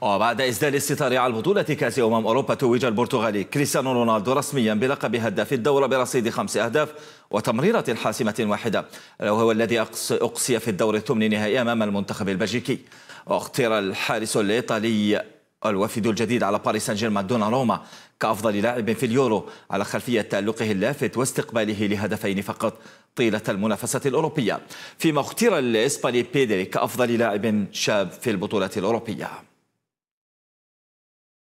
وبعد إسدال الستار على البطولة كأس أمم أوروبا توج البرتغالي كريستيانو رونالدو رسميا بلقب هداف الدورة برصيد خمس أهداف وتمريرة حاسمة واحدة وهو الذي أقصي في الدور الثمن نهائي أمام المنتخب البلجيكي واختير الحارس الإيطالي الوفد الجديد على باريس سان جيرمان روما كأفضل لاعب في اليورو على خلفية تألقه اللافت واستقباله لهدفين فقط طيلة المنافسة الأوروبية فيما اختير الإسباني بيدري كأفضل لاعب شاب في البطولة الأوروبية